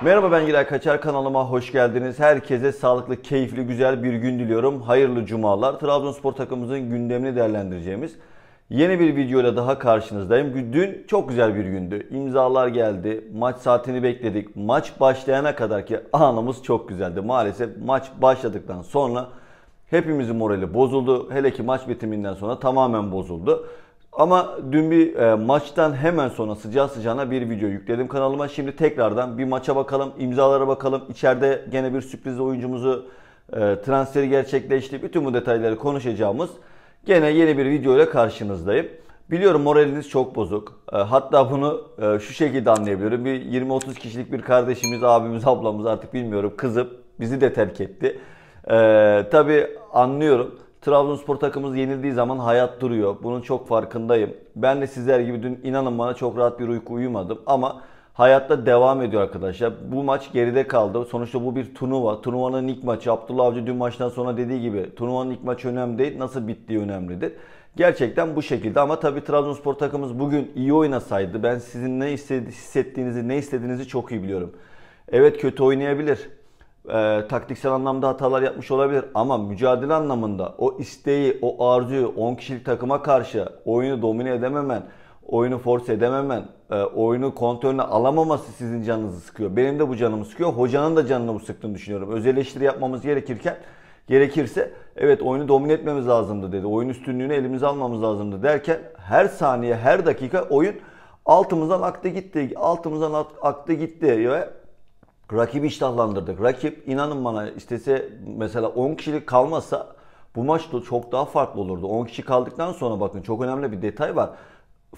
Merhaba ben Giray Kaçar kanalıma hoş geldiniz. Herkese sağlıklı, keyifli, güzel bir gün diliyorum. Hayırlı cumalar. Trabzonspor takımımızın gündemini değerlendireceğimiz yeni bir videoyla daha karşınızdayım. Dün çok güzel bir gündü. İmzalar geldi. Maç saatini bekledik. Maç başlayana kadar ki anımız çok güzeldi. Maalesef maç başladıktan sonra hepimizin morali bozuldu. Hele ki maç bitiminden sonra tamamen bozuldu. Ama dün bir e, maçtan hemen sonra sıcağı sıcağına bir video yükledim kanalıma. Şimdi tekrardan bir maça bakalım, imzalara bakalım. İçeride gene bir sürpriz oyuncumuzu e, transferi gerçekleşti. Bütün bu detayları konuşacağımız gene yeni bir video ile karşınızdayım. Biliyorum moraliniz çok bozuk. E, hatta bunu e, şu şekilde anlayabiliyorum. Bir 20-30 kişilik bir kardeşimiz, abimiz, ablamız artık bilmiyorum kızıp bizi de terk etti. E, tabii anlıyorum. Trabzonspor takımımız yenildiği zaman hayat duruyor. Bunun çok farkındayım. Ben de sizler gibi dün inanın bana çok rahat bir uyku uyumadım ama hayatta devam ediyor arkadaşlar. Bu maç geride kaldı. Sonuçta bu bir turnuva. Turnuvanın ilk maçı. Abdullah Avcı dün maçtan sonra dediği gibi turnuvanın ilk maçı önemli değil. Nasıl bittiği önemlidir. Gerçekten bu şekilde ama tabii Trabzonspor takımımız bugün iyi oynasaydı ben sizin ne hissettiğinizi, ne istediğinizi çok iyi biliyorum. Evet kötü oynayabilir e, taktiksel anlamda hatalar yapmış olabilir ama mücadele anlamında o isteği, o arzuyu 10 kişilik takıma karşı oyunu domine edememen, oyunu force edememen, e, oyunu kontrolüne alamaması sizin canınızı sıkıyor. Benim de bu canımı sıkıyor. Hocanın da canını bu sıktığını düşünüyorum. Öz eleştiri yapmamız gerekirken gerekirse evet oyunu domine etmemiz lazımdı dedi. Oyun üstünlüğünü elimize almamız lazımdı derken her saniye, her dakika oyun altımızdan aktı gitti. Altımızdan aktı gitti ve Rakibi iştahlandırdık. Rakip inanın bana istese mesela 10 kişilik kalmasa bu maç da çok daha farklı olurdu. 10 kişi kaldıktan sonra bakın çok önemli bir detay var.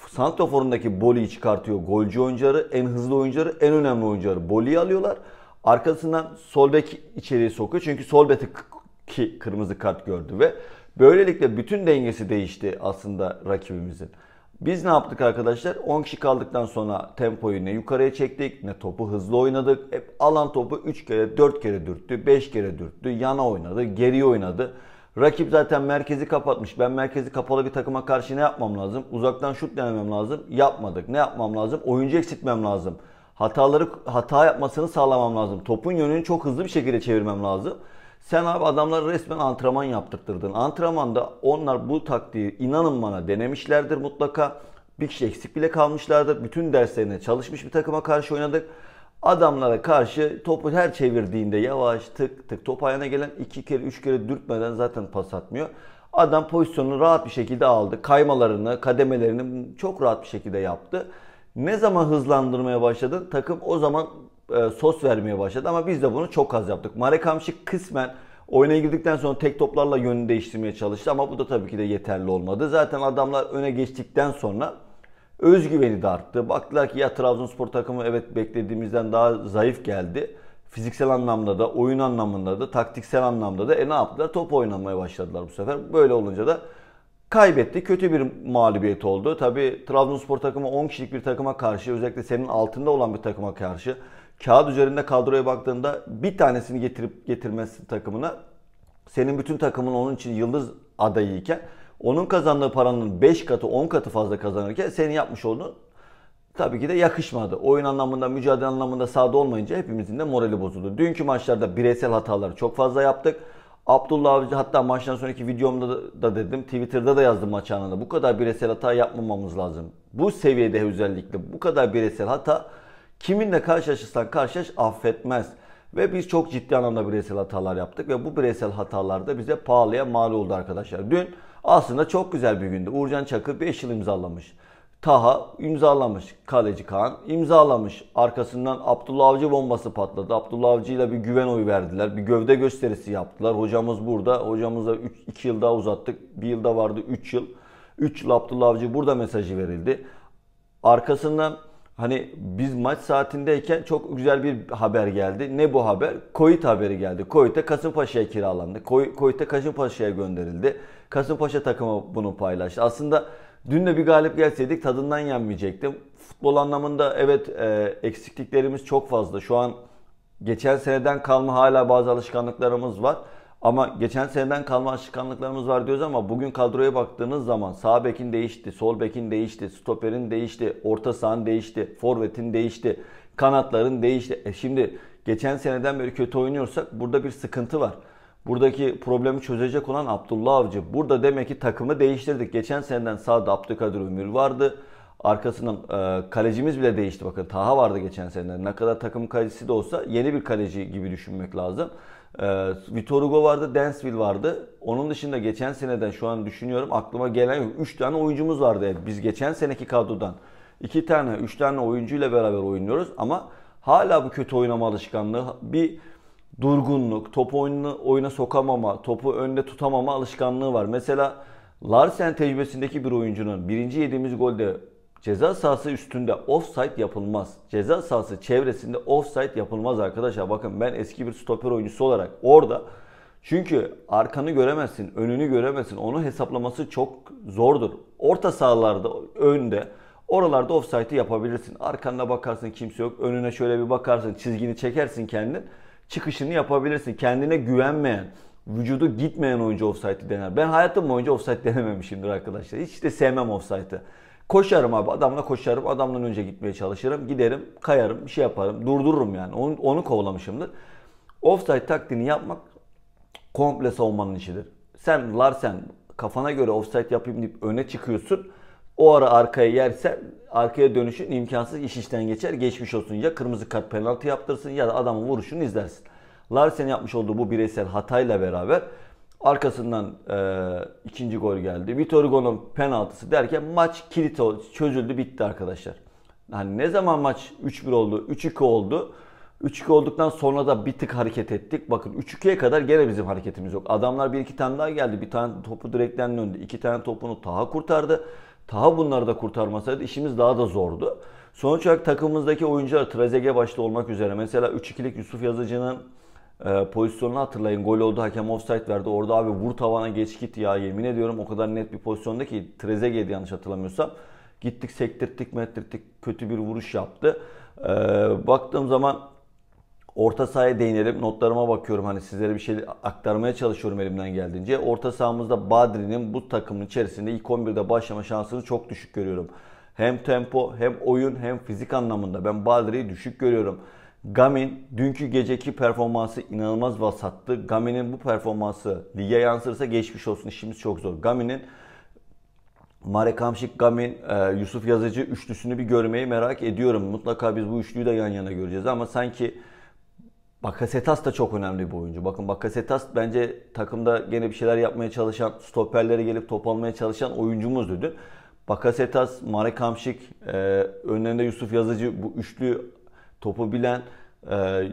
Santofor'undaki Boli'yi çıkartıyor. Golcü oyuncuları, en hızlı oyuncuları, en önemli oyuncuları Boli'yi alıyorlar. Arkasından Solbek içeriye sokuyor. Çünkü Solbek'i ki kırmızı kart gördü ve böylelikle bütün dengesi değişti aslında rakibimizin. Biz ne yaptık arkadaşlar? 10 kişi kaldıktan sonra tempoyu ne yukarıya çektik ne topu hızlı oynadık. Hep alan topu 3 kere 4 kere dürttü 5 kere dürttü yana oynadı geri oynadı. Rakip zaten merkezi kapatmış. Ben merkezi kapalı bir takıma karşı ne yapmam lazım? Uzaktan şut denemem lazım. Yapmadık. Ne yapmam lazım? Oyuncu eksiltmem lazım hataları hata yapmasını sağlamam lazım. Topun yönünü çok hızlı bir şekilde çevirmem lazım. Sen abi adamlar resmen antrenman yaptırttırdın. Antrenmanda onlar bu taktiği inanın bana denemişlerdir mutlaka. Bir kişi eksik bile kalmışlardır. Bütün derslerine çalışmış bir takıma karşı oynadık. Adamlara karşı topu her çevirdiğinde yavaş tık tık top ayağına gelen iki kere üç kere dürtmeden zaten pas atmıyor. Adam pozisyonunu rahat bir şekilde aldı. Kaymalarını, kademelerini çok rahat bir şekilde yaptı. Ne zaman hızlandırmaya başladın? Takım o zaman e, sos vermeye başladı ama biz de bunu çok az yaptık. Marek Hamşik kısmen oyuna girdikten sonra tek toplarla yönünü değiştirmeye çalıştı ama bu da tabii ki de yeterli olmadı. Zaten adamlar öne geçtikten sonra özgüveni de arttı. Baktılar ki ya Trabzonspor takımı evet beklediğimizden daha zayıf geldi. Fiziksel anlamda da, oyun anlamında da, taktiksel anlamda da e ne yaptılar? Top oynamaya başladılar bu sefer. Böyle olunca da kaybetti. Kötü bir mağlubiyet oldu. Tabi Trabzonspor takımı 10 kişilik bir takıma karşı özellikle senin altında olan bir takıma karşı kağıt üzerinde kadroya baktığında bir tanesini getirip getirmesi takımına senin bütün takımın onun için yıldız adayıyken onun kazandığı paranın 5 katı 10 katı fazla kazanırken senin yapmış olduğun tabii ki de yakışmadı. Oyun anlamında, mücadele anlamında sahada olmayınca hepimizin de morali bozuldu. Dünkü maçlarda bireysel hataları çok fazla yaptık. Abdullah Avcı hatta maçtan sonraki videomda da, dedim. Twitter'da da yazdım maç anında. Bu kadar bireysel hata yapmamamız lazım. Bu seviyede özellikle bu kadar bireysel hata kiminle karşılaşırsan karşılaş affetmez. Ve biz çok ciddi anlamda bireysel hatalar yaptık ve bu bireysel hatalar da bize pahalıya mal oldu arkadaşlar. Dün aslında çok güzel bir gündü. Uğurcan Çakır 5 yıl imzalamış. Taha imzalamış. Kaleci Kaan imzalamış. Arkasından Abdullah Avcı bombası patladı. Abdullah Avcı'yla bir güven oyu verdiler. Bir gövde gösterisi yaptılar. Hocamız burada. Hocamızla 2 yıl daha uzattık. 1 yılda vardı 3 yıl. 3 yıl Abdullah Avcı burada mesajı verildi. Arkasından hani biz maç saatindeyken çok güzel bir haber geldi. Ne bu haber? Koyit haberi geldi. Koyit'e Kasımpaşa'ya kiralandı. Koyit'e Kasımpaşa'ya gönderildi. Kasımpaşa takımı bunu paylaştı. Aslında Dün de bir galip gelseydik tadından yenmeyecektim. Futbol anlamında evet e, eksikliklerimiz çok fazla. Şu an geçen seneden kalma hala bazı alışkanlıklarımız var. Ama geçen seneden kalma alışkanlıklarımız var diyoruz ama bugün kadroya baktığınız zaman sağ bekin değişti, sol bekin değişti, stoperin değişti, orta sahan değişti, forvetin değişti, kanatların değişti. E şimdi geçen seneden beri kötü oynuyorsak burada bir sıkıntı var. Buradaki problemi çözecek olan Abdullah Avcı. Burada demek ki takımı değiştirdik. Geçen seneden sağda Abdülkadir Ümür vardı. Arkasından e, kalecimiz bile değişti. Bakın Taha vardı geçen seneden. Ne kadar takım kalecisi de olsa yeni bir kaleci gibi düşünmek lazım. E, Vitor Hugo vardı, Densville vardı. Onun dışında geçen seneden şu an düşünüyorum aklıma gelen yok. 3 tane oyuncumuz vardı. Yani biz geçen seneki kadrodan 2 tane, 3 tane oyuncuyla beraber oynuyoruz ama hala bu kötü oynama alışkanlığı bir durgunluk, topu oyunu, oyuna sokamama, topu önde tutamama alışkanlığı var. Mesela Larsen tecrübesindeki bir oyuncunun birinci yediğimiz golde ceza sahası üstünde offside yapılmaz. Ceza sahası çevresinde offside yapılmaz arkadaşlar. Bakın ben eski bir stoper oyuncusu olarak orada çünkü arkanı göremezsin, önünü göremezsin. Onu hesaplaması çok zordur. Orta sahalarda önde Oralarda offside'i yapabilirsin. Arkanda bakarsın kimse yok. Önüne şöyle bir bakarsın. Çizgini çekersin kendin çıkışını yapabilirsin. Kendine güvenmeyen, vücudu gitmeyen oyuncu offside'i dener. Ben hayatım boyunca offside denememişimdir arkadaşlar. Hiç de sevmem offside'ı. Koşarım abi adamla koşarım. Adamdan önce gitmeye çalışırım. Giderim, kayarım, bir şey yaparım. Durdururum yani. Onu, onu kovlamışımdır. Offside taktiğini yapmak komple savunmanın işidir. Sen Larsen kafana göre offside yapayım deyip öne çıkıyorsun. O ara arkaya yersen arkaya dönüşün imkansız iş işten geçer. Geçmiş olsun ya kırmızı kart penaltı yaptırsın ya da adamın vuruşunu izlersin. Larsen yapmış olduğu bu bireysel hatayla beraber arkasından e, ikinci gol geldi. Vitor Hugo'nun penaltısı derken maç kilit oldu, çözüldü bitti arkadaşlar. Hani ne zaman maç 3-1 oldu, 3-2 oldu. 3-2 olduktan sonra da bir tık hareket ettik. Bakın 3-2'ye kadar gene bizim hareketimiz yok. Adamlar bir iki tane daha geldi. Bir tane topu direkten döndü. iki tane topunu daha kurtardı. Taha bunları da kurtarmasaydı işimiz daha da zordu. Sonuç olarak takımımızdaki oyuncular Trezege başta olmak üzere mesela 3-2'lik Yusuf Yazıcı'nın e, pozisyonunu hatırlayın. Gol oldu hakem offside verdi. Orada abi vur tavana geç git ya yemin ediyorum o kadar net bir pozisyonda ki Trezege'ydi yanlış hatırlamıyorsam. Gittik sektirttik mettirttik kötü bir vuruş yaptı. E, baktığım zaman Orta sahaya değinelim. Notlarıma bakıyorum. Hani sizlere bir şey aktarmaya çalışıyorum elimden geldiğince. Orta sahamızda Badri'nin bu takımın içerisinde ilk 11'de başlama şansını çok düşük görüyorum. Hem tempo hem oyun hem fizik anlamında ben Badri'yi düşük görüyorum. Gamin dünkü geceki performansı inanılmaz vasattı. Gamin'in bu performansı lige yansırsa geçmiş olsun işimiz çok zor. Gamin'in Marek Hamşik, Gamin, e, Yusuf Yazıcı üçlüsünü bir görmeyi merak ediyorum. Mutlaka biz bu üçlüyü de yan yana göreceğiz ama sanki Bakasetas da çok önemli bir oyuncu. Bakın Bakasetas bence takımda gene bir şeyler yapmaya çalışan, stoperlere gelip top almaya çalışan oyuncumuz dün. Bakasetas, Marek Hamşik, e, önlerinde Yusuf Yazıcı bu üçlü topu bilen, e,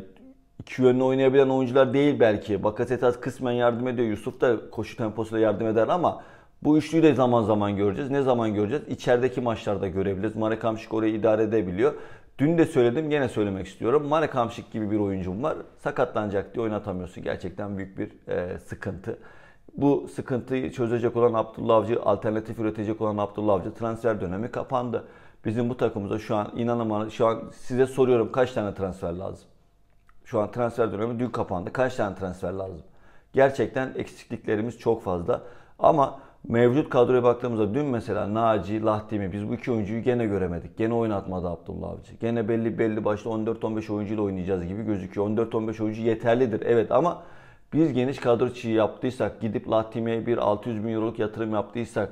iki yönlü oynayabilen oyuncular değil belki. Bakasetas kısmen yardım ediyor. Yusuf da koşu temposuyla yardım eder ama bu üçlüyü de zaman zaman göreceğiz. Ne zaman göreceğiz? İçerideki maçlarda görebiliriz. Marek Hamşik orayı idare edebiliyor. Dün de söyledim, yine söylemek istiyorum. Marek Hamşik gibi bir oyuncum var. Sakatlanacak diye oynatamıyorsun. Gerçekten büyük bir e, sıkıntı. Bu sıkıntıyı çözecek olan Abdullah Avcı, alternatif üretecek olan Abdullah Avcı transfer dönemi kapandı. Bizim bu takımıza şu an inanamadım. Şu an size soruyorum kaç tane transfer lazım? Şu an transfer dönemi dün kapandı. Kaç tane transfer lazım? Gerçekten eksikliklerimiz çok fazla. Ama Mevcut kadroya baktığımızda dün mesela Naci, Lahtimi biz bu iki oyuncuyu gene göremedik. Gene oynatmadı Abdullah Avcı. Gene belli belli başta 14-15 oyuncuyla oynayacağız gibi gözüküyor. 14-15 oyuncu yeterlidir evet ama biz geniş kadro çiği yaptıysak, gidip Lahtimi'ye bir 600 bin euroluk yatırım yaptıysak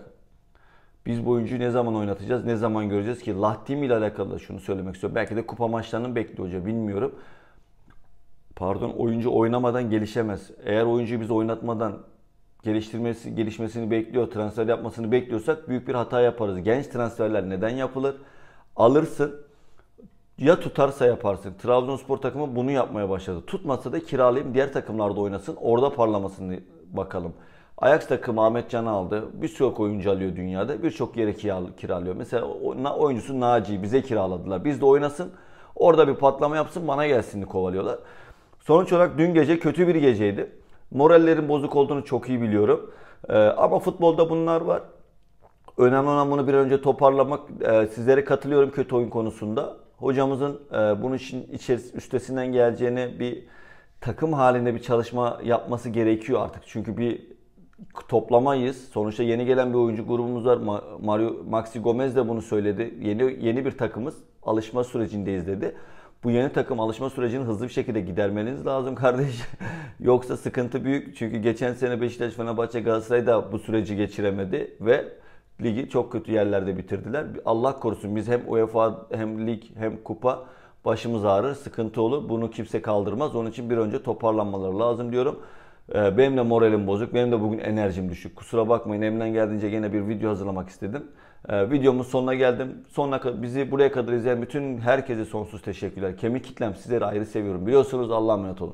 biz bu oyuncuyu ne zaman oynatacağız, ne zaman göreceğiz ki Lahtimi ile alakalı da şunu söylemek istiyorum. Belki de kupa maçlarını bekliyor hoca bilmiyorum. Pardon oyuncu oynamadan gelişemez. Eğer oyuncuyu biz oynatmadan geliştirmesi, gelişmesini bekliyor, transfer yapmasını bekliyorsak büyük bir hata yaparız. Genç transferler neden yapılır? Alırsın, ya tutarsa yaparsın. Trabzonspor takımı bunu yapmaya başladı. Tutmasa da kiralayayım diğer takımlarda oynasın. Orada parlamasını bakalım. Ajax takımı Ahmet Can'ı aldı. Birçok oyuncu alıyor dünyada. Birçok yere kiralıyor. Mesela oyuncusu Naci'yi bize kiraladılar. Biz de oynasın. Orada bir patlama yapsın bana gelsin kovalıyorlar. Sonuç olarak dün gece kötü bir geceydi. Morallerin bozuk olduğunu çok iyi biliyorum. E, ama futbolda bunlar var. Önemli olan bunu bir önce toparlamak. E, sizlere katılıyorum kötü oyun konusunda. Hocamızın e, bunun için içeris- üstesinden geleceğini bir takım halinde bir çalışma yapması gerekiyor artık. Çünkü bir toplamayız. Sonuçta yeni gelen bir oyuncu grubumuz var. Mario Maxi Gomez de bunu söyledi. Yeni yeni bir takımız. Alışma sürecindeyiz dedi bu yeni takım alışma sürecini hızlı bir şekilde gidermeniz lazım kardeş. Yoksa sıkıntı büyük. Çünkü geçen sene Beşiktaş, Fenerbahçe, Galatasaray da bu süreci geçiremedi ve ligi çok kötü yerlerde bitirdiler. Allah korusun biz hem UEFA hem lig hem kupa başımız ağrır, sıkıntı olur. Bunu kimse kaldırmaz. Onun için bir önce toparlanmaları lazım diyorum. Ee, benim de moralim bozuk. Benim de bugün enerjim düşük. Kusura bakmayın. Elimden geldiğince yine bir video hazırlamak istedim. Ee, videomun sonuna geldim. Sonuna bizi buraya kadar izleyen bütün herkese sonsuz teşekkürler. Kemik kitlem sizleri ayrı seviyorum. Biliyorsunuz Allah'a emanet olun.